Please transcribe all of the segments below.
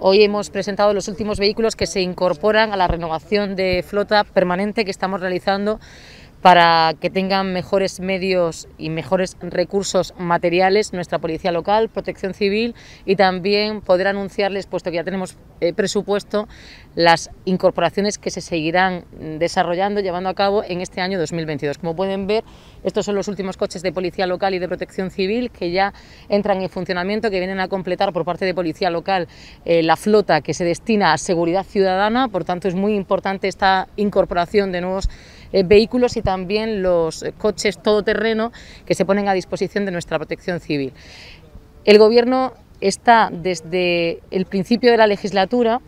Hoy hemos presentado los últimos vehículos que se incorporan a la renovación de flota permanente que estamos realizando para que tengan mejores medios y mejores recursos materiales nuestra policía local, protección civil y también poder anunciarles, puesto que ya tenemos eh, presupuesto, las incorporaciones que se seguirán desarrollando, llevando a cabo en este año 2022. Como pueden ver, estos son los últimos coches de policía local y de protección civil que ya entran en funcionamiento, que vienen a completar por parte de policía local eh, la flota que se destina a seguridad ciudadana, por tanto es muy importante esta incorporación de nuevos eh, vehículos y también los eh, coches todoterreno que se ponen a disposición de nuestra protección civil. El Gobierno está desde el principio de la legislatura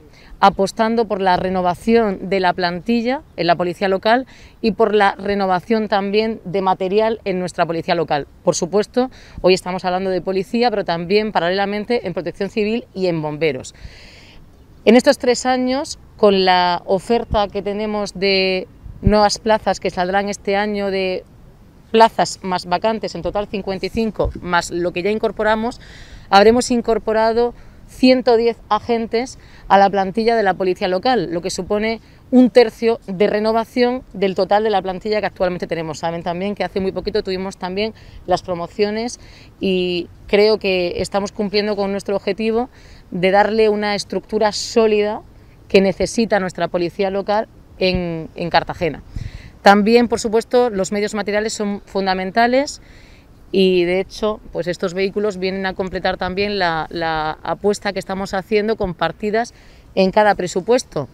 apostando por la renovación de la plantilla en la policía local y por la renovación también de material en nuestra policía local. Por supuesto, hoy estamos hablando de policía, pero también paralelamente en protección civil y en bomberos. En estos tres años, con la oferta que tenemos de nuevas plazas que saldrán este año de plazas más vacantes, en total 55, más lo que ya incorporamos, habremos incorporado 110 agentes a la plantilla de la policía local, lo que supone un tercio de renovación del total de la plantilla que actualmente tenemos. Saben también que hace muy poquito tuvimos también las promociones y creo que estamos cumpliendo con nuestro objetivo de darle una estructura sólida que necesita nuestra policía local en, Cartagena. También, por supuesto, los medios materiales son fundamentales y de hecho, pues estos vehículos vienen a completar también la, apuesta que estamos haciendo con partidas en cada presupuesto.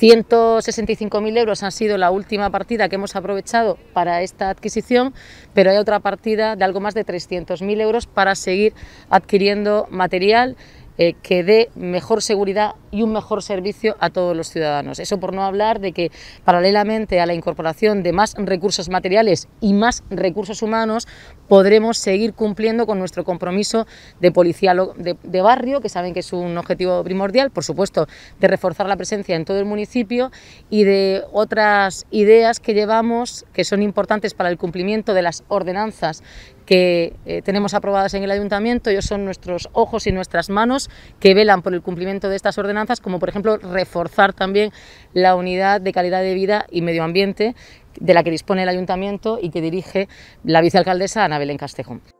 165.000 euros han sido la última partida que hemos aprovechado para esta adquisición, pero hay otra partida de algo más de 300.000 euros para seguir adquiriendo material eh, que dé mejor seguridad y un mejor servicio a todos los ciudadanos. Eso por no hablar de que paralelamente a la incorporación de más recursos materiales y más recursos humanos, podremos seguir cumpliendo con nuestro compromiso de policía de, barrio, que saben que es un objetivo primordial, por supuesto, de reforzar la presencia en todo el municipio y de otras ideas que llevamos que son importantes para el cumplimiento de las ordenanzas que eh, tenemos aprobadas en el ayuntamiento. Ellos son nuestros ojos y nuestras manos que velan por el cumplimiento de estas ordenanzas como por ejemplo reforzar también la unidad de calidad de vida y medio ambiente de la que dispone el ayuntamiento y que dirige la vicealcaldesa Ana Belén Castejón.